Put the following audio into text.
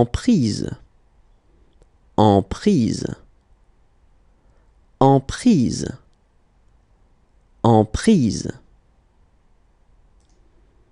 en prise, en prise, en prise, en prise.